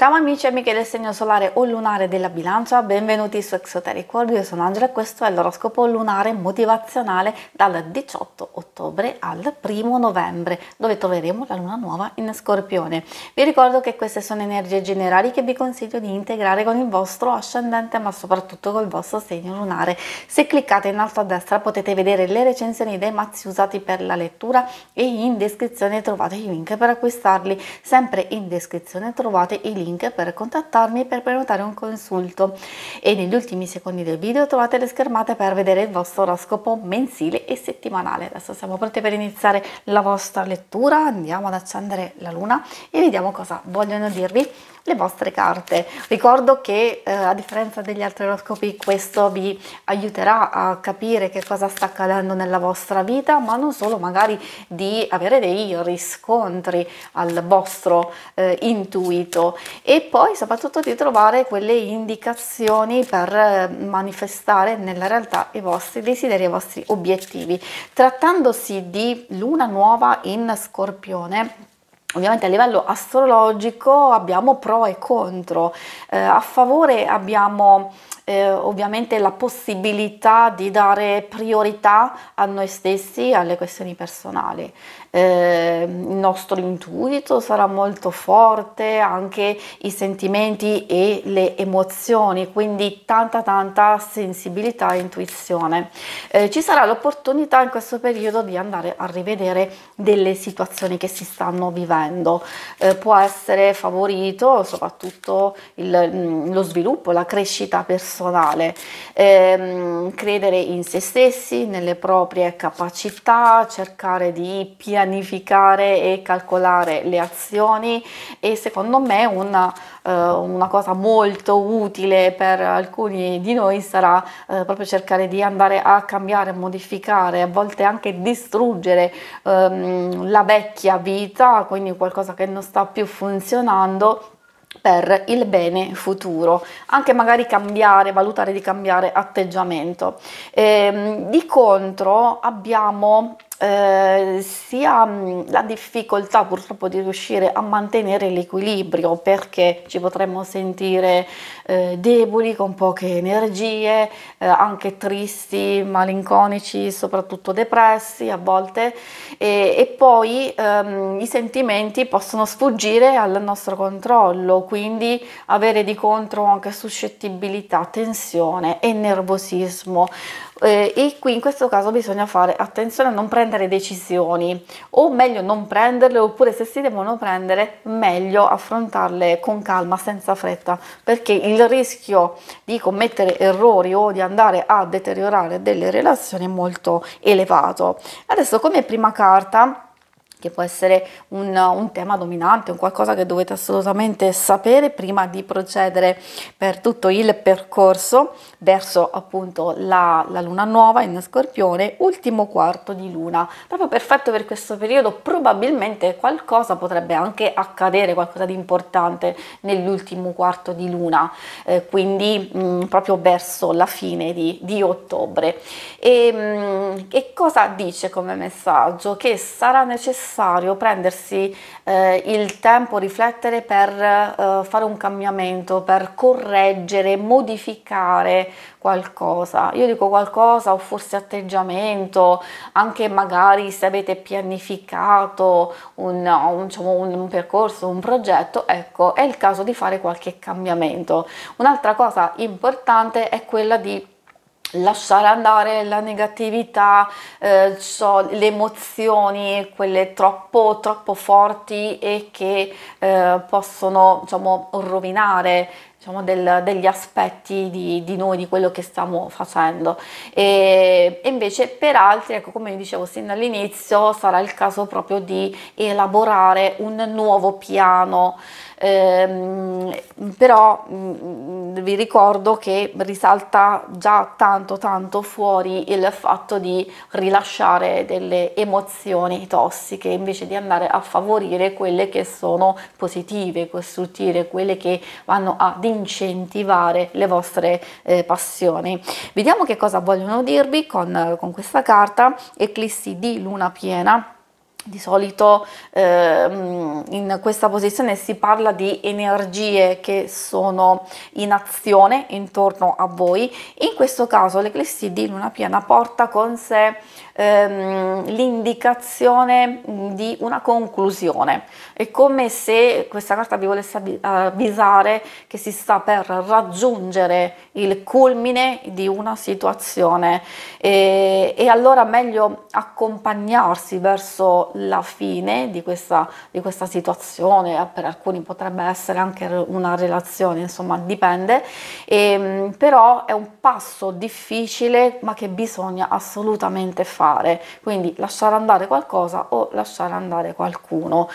Ciao amici e amiche del segno solare o lunare della bilancia, benvenuti su Exoteric World, io sono Angela e questo è l'oroscopo lunare motivazionale dal 18 ottobre al 1 novembre, dove troveremo la luna nuova in scorpione. Vi ricordo che queste sono energie generali che vi consiglio di integrare con il vostro ascendente, ma soprattutto col vostro segno lunare. Se cliccate in alto a destra potete vedere le recensioni dei mazzi usati per la lettura e in descrizione trovate i link per acquistarli. Sempre in descrizione trovate i link link per contattarmi e per prenotare un consulto e negli ultimi secondi del video trovate le schermate per vedere il vostro oroscopo mensile e settimanale. Adesso siamo pronti per iniziare la vostra lettura, andiamo ad accendere la luna e vediamo cosa vogliono dirvi le vostre carte. Ricordo che eh, a differenza degli altri oroscopi questo vi aiuterà a capire che cosa sta accadendo nella vostra vita, ma non solo magari di avere dei riscontri al vostro eh, intuito e poi soprattutto di trovare quelle indicazioni per eh, manifestare nella realtà i vostri desideri, i vostri obiettivi. Trattandosi di luna nuova in scorpione, Ovviamente a livello astrologico abbiamo pro e contro, eh, a favore abbiamo eh, ovviamente la possibilità di dare priorità a noi stessi, alle questioni personali. Eh, il nostro intuito sarà molto forte, anche i sentimenti e le emozioni, quindi tanta tanta sensibilità e intuizione. Eh, ci sarà l'opportunità in questo periodo di andare a rivedere delle situazioni che si stanno vivendo. Eh, può essere favorito soprattutto il, mm, lo sviluppo, la crescita personale personale, ehm, credere in se stessi, nelle proprie capacità, cercare di pianificare e calcolare le azioni e secondo me una, eh, una cosa molto utile per alcuni di noi sarà eh, proprio cercare di andare a cambiare, modificare, a volte anche distruggere ehm, la vecchia vita, quindi qualcosa che non sta più funzionando per il bene futuro, anche magari cambiare, valutare di cambiare atteggiamento. Ehm, di contro abbiamo eh, sia mm, la difficoltà purtroppo di riuscire a mantenere l'equilibrio perché ci potremmo sentire eh, deboli, con poche energie, eh, anche tristi, malinconici, soprattutto depressi a volte e, e poi ehm, i sentimenti possono sfuggire al nostro controllo, quindi avere di contro anche suscettibilità, tensione e nervosismo eh, e qui in questo caso bisogna fare attenzione a non prendere decisioni o meglio non prenderle oppure se si devono prendere meglio affrontarle con calma senza fretta perché il rischio di commettere errori o di andare a deteriorare delle relazioni è molto elevato adesso come prima carta che può essere un, un, tema dominante, un qualcosa che dovete assolutamente sapere prima di procedere per tutto il percorso verso appunto la, la luna nuova in scorpione, ultimo quarto di luna, proprio perfetto per questo periodo, probabilmente qualcosa potrebbe anche accadere, qualcosa di importante nell'ultimo quarto di luna, eh, quindi mh, mm, proprio verso la fine di, di ottobre. E, mh, mm, che cosa dice come messaggio? Che sarà necessario necessario prendersi eh, il tempo, riflettere per eh, fare un cambiamento, per correggere, modificare qualcosa. Io dico qualcosa o forse atteggiamento, anche magari se avete pianificato un, un, diciamo, un percorso, un progetto, ecco, è il caso di fare qualche cambiamento. Un'altra cosa importante è quella di lasciare andare la negatività, eh, so, le emozioni, quelle troppo, troppo forti e che eh, possono diciamo, rovinare diciamo, del, degli aspetti di, di, noi, di quello che stiamo facendo. E, e invece per altri, ecco, come vi dicevo sin dall'inizio, sarà il caso proprio di elaborare un nuovo piano eh, però mh, mm, mm, vi ricordo che risalta già tanto tanto fuori il fatto di rilasciare delle emozioni tossiche invece di andare a favorire quelle che sono positive, costruttive, quelle che vanno ad incentivare le vostre eh, passioni. Vediamo che cosa vogliono dirvi con, con questa carta Eclissi di luna piena di solito ehm, in questa posizione si parla di energie che sono in azione intorno a voi, in questo caso l'eclissi di luna piena porta con sé ehm, l'indicazione mm, di una conclusione. È come se questa carta vi volesse avvisare che si sta per raggiungere il culmine di una situazione e, e allora meglio accompagnarsi verso la fine di questa, di questa situazione, eh, per alcuni potrebbe essere anche una relazione, insomma dipende, e, ehm, però è un passo difficile ma che bisogna assolutamente fare fare, quindi lasciare andare qualcosa o lasciare andare qualcuno.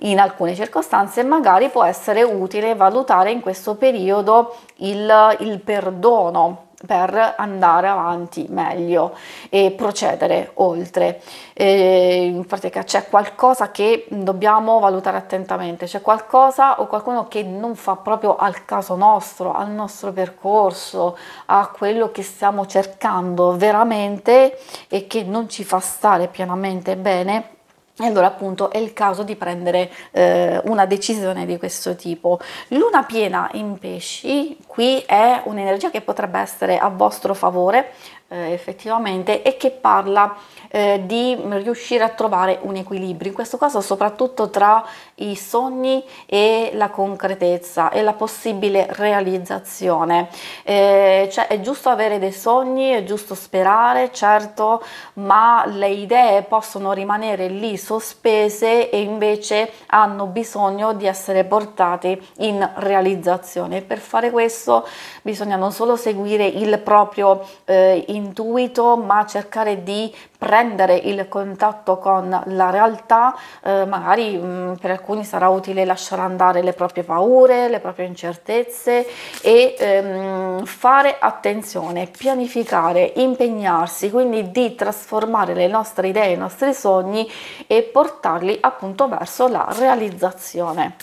In alcune circostanze magari può essere utile valutare in questo periodo il, il perdono per andare avanti meglio e procedere oltre. E in pratica c'è qualcosa che dobbiamo valutare attentamente, c'è qualcosa o qualcuno che non fa proprio al caso nostro, al nostro percorso, a quello che stiamo cercando veramente e che non ci fa stare pienamente bene e allora appunto è il caso di prendere eh, una decisione di questo tipo. Luna piena in pesci qui è un'energia che potrebbe essere a vostro favore, eh, effettivamente e che parla eh, di riuscire a trovare un equilibrio, in questo caso soprattutto tra i sogni e la concretezza e la possibile realizzazione. Eh, cioè è giusto avere dei sogni, è giusto sperare, certo, ma le idee possono rimanere lì sospese e invece hanno bisogno di essere portate in realizzazione. Per fare questo bisogna non solo seguire il proprio eh, intuito, ma cercare di prendere il contatto con la realtà, eh, magari mh, mm, per alcuni sarà utile lasciare andare le proprie paure, le proprie incertezze e ehm, fare attenzione, pianificare, impegnarsi, quindi di trasformare le nostre idee, i nostri sogni e portarli appunto verso la realizzazione.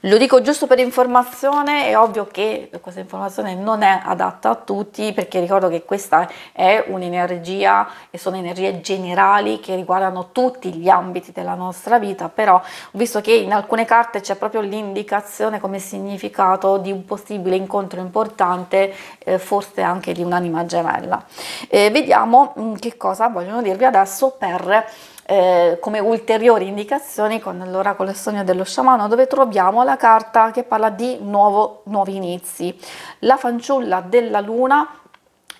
Lo dico giusto per informazione, è ovvio che questa informazione non è adatta a tutti perché ricordo che questa è un'energia e sono energie generali che riguardano tutti gli ambiti della nostra vita, però visto che in alcune carte c'è proprio l'indicazione come significato di un possibile incontro importante, eh, forse anche di un'anima gemella. Eh, vediamo mm, che cosa vogliono dirvi adesso per eh, come ulteriori indicazioni con con e sogno dello sciamano dove troviamo la carta che parla di nuovo, nuovi inizi. La fanciulla della luna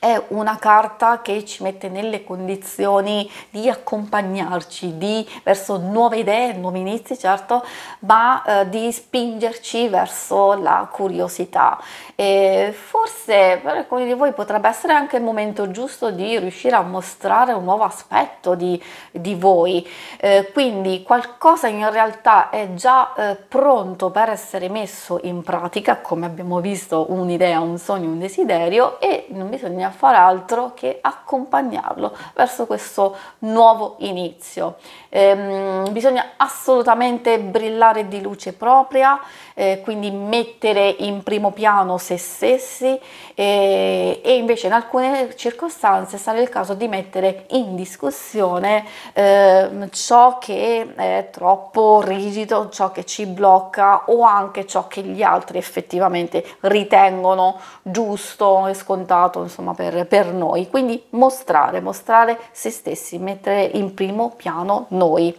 è una carta che ci mette nelle condizioni di accompagnarci di, verso nuove idee, nuovi inizi certo, ma eh, di spingerci verso la curiosità. E forse per alcuni di voi potrebbe essere anche il momento giusto di riuscire a mostrare un nuovo aspetto di, di voi, eh, quindi qualcosa in realtà è già eh, pronto per essere messo in pratica, come abbiamo visto un'idea, un sogno, un desiderio e non bisogna far altro che accompagnarlo verso questo nuovo inizio. Ehm, bisogna assolutamente brillare di luce propria, eh, quindi mettere in primo piano se stessi eh, e invece in alcune circostanze sarà il caso di mettere in discussione eh, ciò che è troppo rigido, ciò che ci blocca o anche ciò che gli altri effettivamente ritengono giusto e scontato insomma per per, per noi, quindi mostrare, mostrare se stessi, mettere in primo piano noi.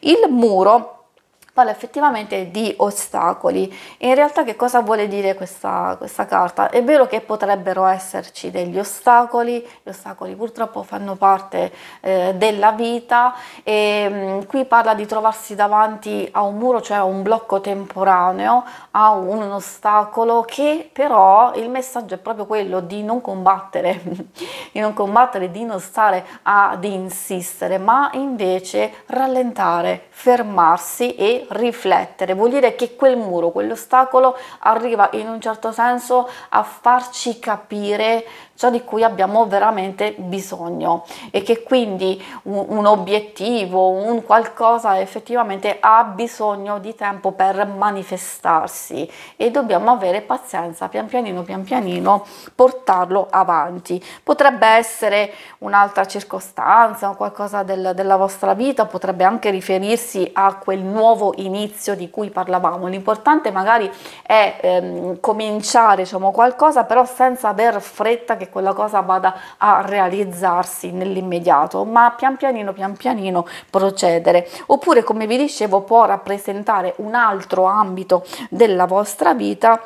Il muro parla effettivamente di ostacoli. in realtà che cosa vuole dire questa, questa carta? È vero che potrebbero esserci degli ostacoli, gli ostacoli purtroppo fanno parte eh, della vita e mh, mm, qui parla di trovarsi davanti a un muro, cioè a un blocco temporaneo, a un, un ostacolo che però il messaggio è proprio quello di non combattere, di non combattere, di non stare ad insistere, ma invece rallentare, fermarsi e riflettere, vuol dire che quel muro, quell'ostacolo arriva in un certo senso a farci capire ciò di cui abbiamo veramente bisogno e che quindi un, un obiettivo, un qualcosa effettivamente ha bisogno di tempo per manifestarsi e dobbiamo avere pazienza, pian pianino, pian pianino portarlo avanti. Potrebbe essere un'altra circostanza, qualcosa del, della vostra vita, potrebbe anche riferirsi a quel nuovo inizio di cui parlavamo. L'importante magari è ehm, cominciare diciamo, qualcosa però senza aver fretta che che quella cosa vada a realizzarsi nell'immediato, ma pian pianino, pian pianino procedere. Oppure, come vi dicevo, può rappresentare un altro ambito della vostra vita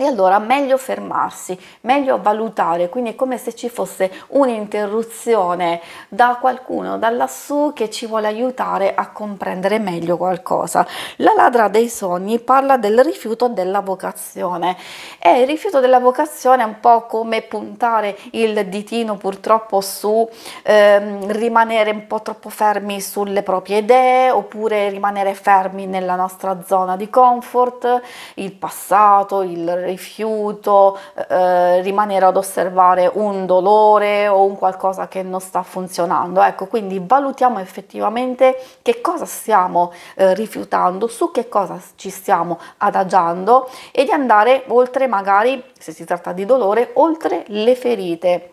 e allora meglio fermarsi, meglio valutare, quindi è come se ci fosse un'interruzione da qualcuno da lassù che ci vuole aiutare a comprendere meglio qualcosa. La ladra dei sogni parla del rifiuto della vocazione e il rifiuto della vocazione è un po' come puntare il ditino purtroppo su ehm, rimanere un po' troppo fermi sulle proprie idee oppure rimanere fermi nella nostra zona di comfort, il passato, il rifiuto, eh, eh, rimanere ad osservare un dolore o un qualcosa che non sta funzionando. Ecco, quindi valutiamo effettivamente che cosa stiamo eh, rifiutando, su che cosa ci stiamo adagiando e di andare oltre magari, se si tratta di dolore, oltre le ferite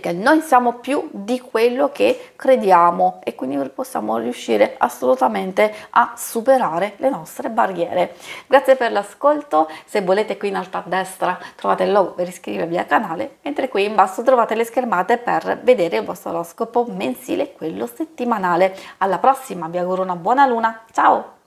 perché noi siamo più di quello che crediamo e quindi possiamo riuscire assolutamente a superare le nostre barriere. Grazie per l'ascolto, se volete qui in alto a destra trovate il logo per iscrivervi al canale, mentre qui in basso trovate le schermate per vedere il vostro oroscopo mensile e quello settimanale. Alla prossima, vi auguro una buona luna, ciao!